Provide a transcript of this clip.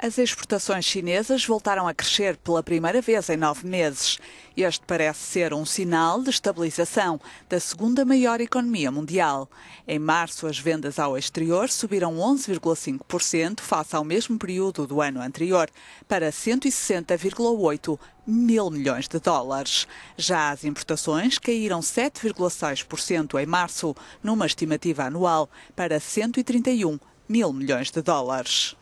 As exportações chinesas voltaram a crescer pela primeira vez em nove meses. Este parece ser um sinal de estabilização da segunda maior economia mundial. Em março, as vendas ao exterior subiram 11,5% face ao mesmo período do ano anterior, para 160,8 mil milhões de dólares. Já as importações caíram 7,6% em março, numa estimativa anual, para 131 mil milhões de dólares.